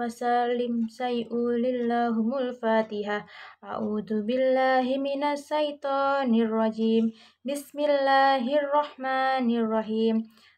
وسلم سيئول اللهم الفاتحة أعوذ بالله من الشيطان الرجيم بسم الله الرحمن الرحيم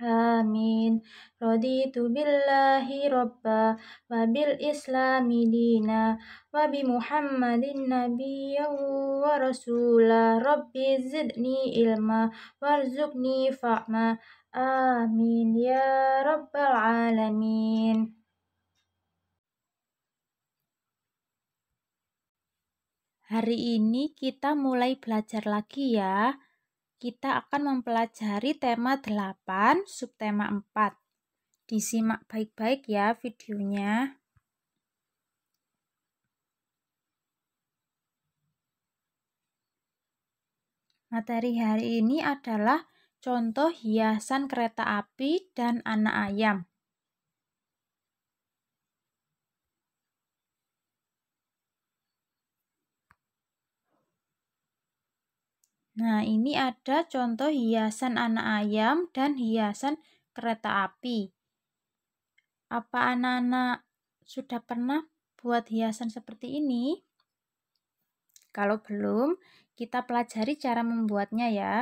Amin. Raditu billahi robba wa bil islami dina wa bi muhammadin nabiyyahu wa rasula rabbi zidni ilma warzukni fa'ma. Amin ya rabbal alamin. Hari ini kita mulai belajar lagi ya kita akan mempelajari tema 8, subtema 4. Disimak baik-baik ya videonya. Materi hari ini adalah contoh hiasan kereta api dan anak ayam. Nah, ini ada contoh hiasan anak ayam dan hiasan kereta api. Apa anak-anak sudah pernah buat hiasan seperti ini? Kalau belum, kita pelajari cara membuatnya ya.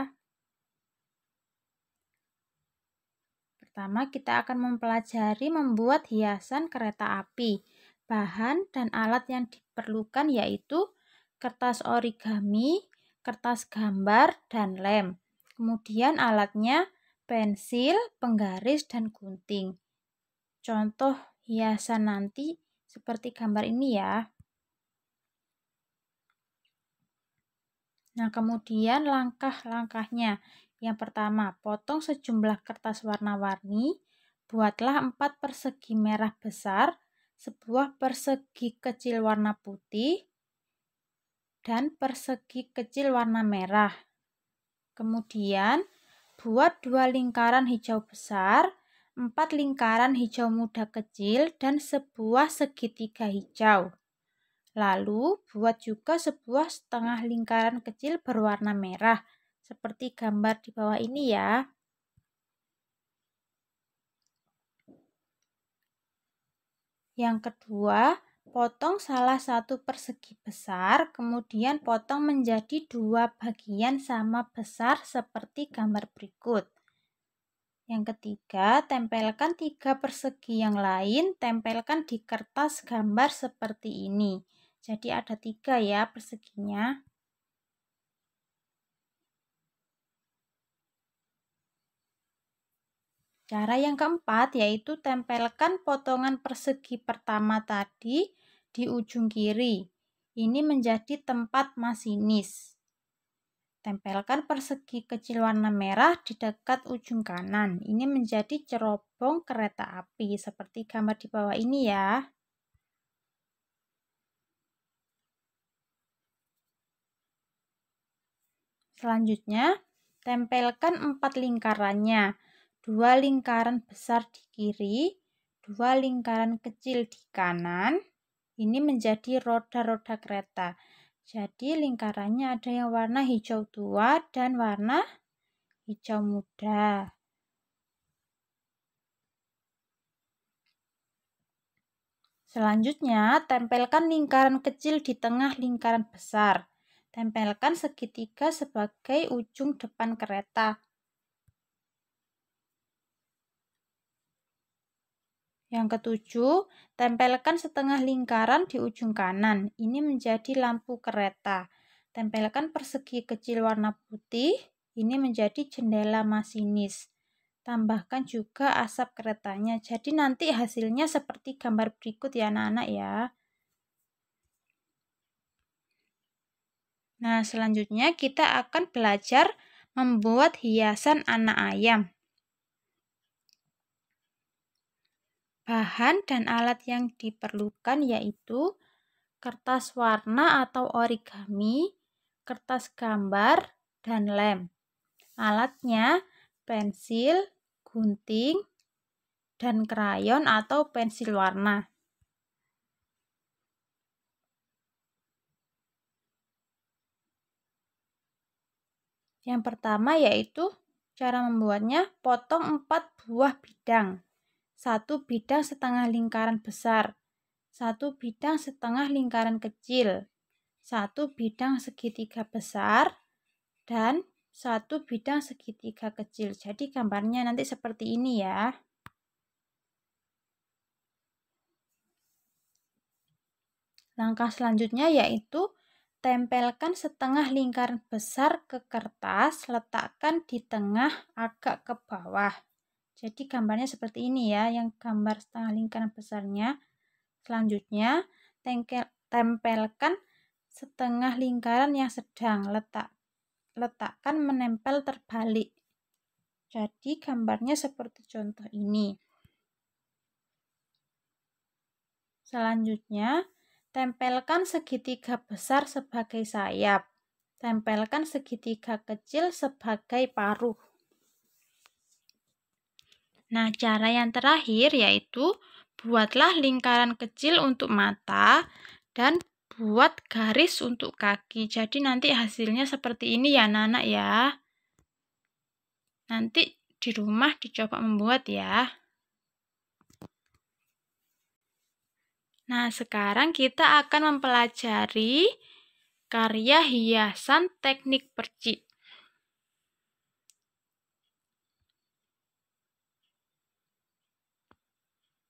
Pertama, kita akan mempelajari membuat hiasan kereta api. Bahan dan alat yang diperlukan yaitu kertas origami, kertas gambar, dan lem. Kemudian alatnya pensil, penggaris, dan gunting. Contoh hiasan nanti seperti gambar ini ya. Nah, kemudian langkah-langkahnya. Yang pertama, potong sejumlah kertas warna-warni, buatlah empat persegi merah besar, sebuah persegi kecil warna putih, dan persegi kecil warna merah. Kemudian, buat dua lingkaran hijau besar, empat lingkaran hijau muda kecil, dan sebuah segitiga hijau. Lalu, buat juga sebuah setengah lingkaran kecil berwarna merah, seperti gambar di bawah ini ya. Yang kedua, Potong salah satu persegi besar, kemudian potong menjadi dua bagian sama besar seperti gambar berikut. Yang ketiga, tempelkan tiga persegi yang lain, tempelkan di kertas gambar seperti ini. Jadi ada tiga ya perseginya. Cara yang keempat yaitu tempelkan potongan persegi pertama tadi di ujung kiri. Ini menjadi tempat masinis. Tempelkan persegi kecil warna merah di dekat ujung kanan. Ini menjadi cerobong kereta api seperti gambar di bawah ini ya. Selanjutnya, tempelkan empat lingkarannya. Dua lingkaran besar di kiri, dua lingkaran kecil di kanan, ini menjadi roda-roda kereta. Jadi lingkarannya ada yang warna hijau tua dan warna hijau muda. Selanjutnya, tempelkan lingkaran kecil di tengah lingkaran besar. Tempelkan segitiga sebagai ujung depan kereta. Yang ketujuh, tempelkan setengah lingkaran di ujung kanan. Ini menjadi lampu kereta. Tempelkan persegi kecil warna putih. Ini menjadi jendela masinis. Tambahkan juga asap keretanya. Jadi nanti hasilnya seperti gambar berikut ya anak-anak ya. Nah, selanjutnya kita akan belajar membuat hiasan anak ayam. Bahan dan alat yang diperlukan yaitu kertas warna atau origami, kertas gambar, dan lem. Alatnya pensil, gunting, dan krayon atau pensil warna. Yang pertama yaitu cara membuatnya potong 4 buah bidang satu bidang setengah lingkaran besar, satu bidang setengah lingkaran kecil, satu bidang segitiga besar, dan satu bidang segitiga kecil. Jadi gambarnya nanti seperti ini ya. Langkah selanjutnya yaitu tempelkan setengah lingkaran besar ke kertas, letakkan di tengah agak ke bawah. Jadi gambarnya seperti ini ya, yang gambar setengah lingkaran besarnya. Selanjutnya, tengkel, tempelkan setengah lingkaran yang sedang letak letakkan menempel terbalik. Jadi gambarnya seperti contoh ini. Selanjutnya, tempelkan segitiga besar sebagai sayap. Tempelkan segitiga kecil sebagai paruh. Nah, cara yang terakhir yaitu buatlah lingkaran kecil untuk mata dan buat garis untuk kaki. Jadi nanti hasilnya seperti ini ya Nana ya. Nanti di rumah dicoba membuat ya. Nah, sekarang kita akan mempelajari karya hiasan teknik percik.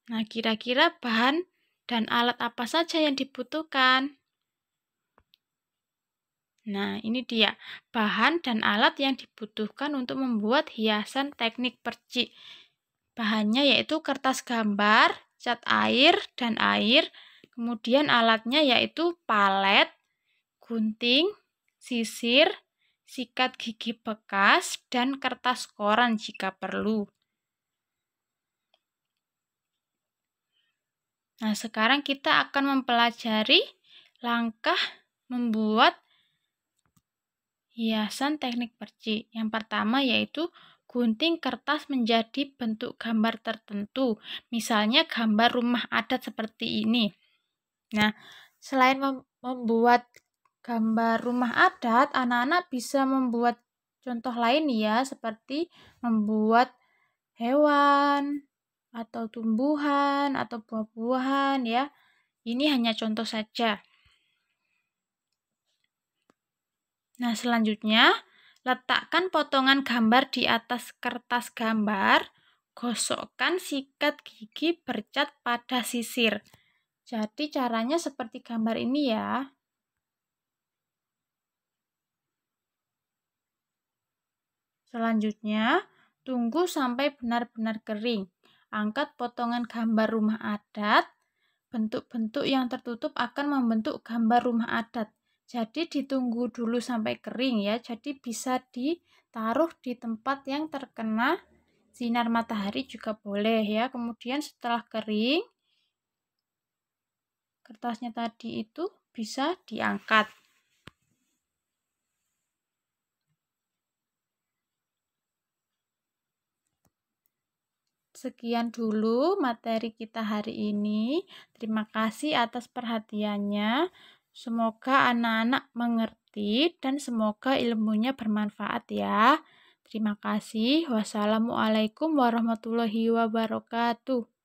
Nah, kira-kira bahan dan alat apa saja yang dibutuhkan? Nah, ini dia bahan dan alat yang dibutuhkan untuk membuat hiasan teknik percik. Bahannya yaitu kertas gambar, cat air dan air, kemudian alatnya yaitu palet, gunting, sisir, sikat gigi bekas, dan kertas koran jika perlu. Nah, sekarang kita akan mempelajari langkah membuat hiasan teknik percik. Yang pertama yaitu gunting kertas menjadi bentuk gambar tertentu, misalnya gambar rumah adat seperti ini. Nah, selain membuat gambar rumah adat, anak-anak bisa membuat contoh lain ya, seperti membuat hewan, atau tumbuhan atau buah-buahan ya. Ini hanya contoh saja. Nah, selanjutnya letakkan potongan gambar di atas kertas gambar, gosokkan sikat gigi bercat pada sisir. Jadi caranya seperti gambar ini ya. Selanjutnya, tunggu sampai benar-benar kering. Angkat potongan gambar rumah adat. Bentuk-bentuk yang tertutup akan membentuk gambar rumah adat. Jadi ditunggu dulu sampai kering ya. Jadi bisa ditaruh di tempat yang terkena sinar matahari juga boleh ya. Kemudian setelah kering kertasnya tadi itu bisa diangkat. sekian dulu materi kita hari ini. Terima kasih atas perhatiannya. Semoga anak-anak mengerti dan semoga ilmunya bermanfaat ya. Terima kasih. Wassalamualaikum warahmatullahi wabarakatuh.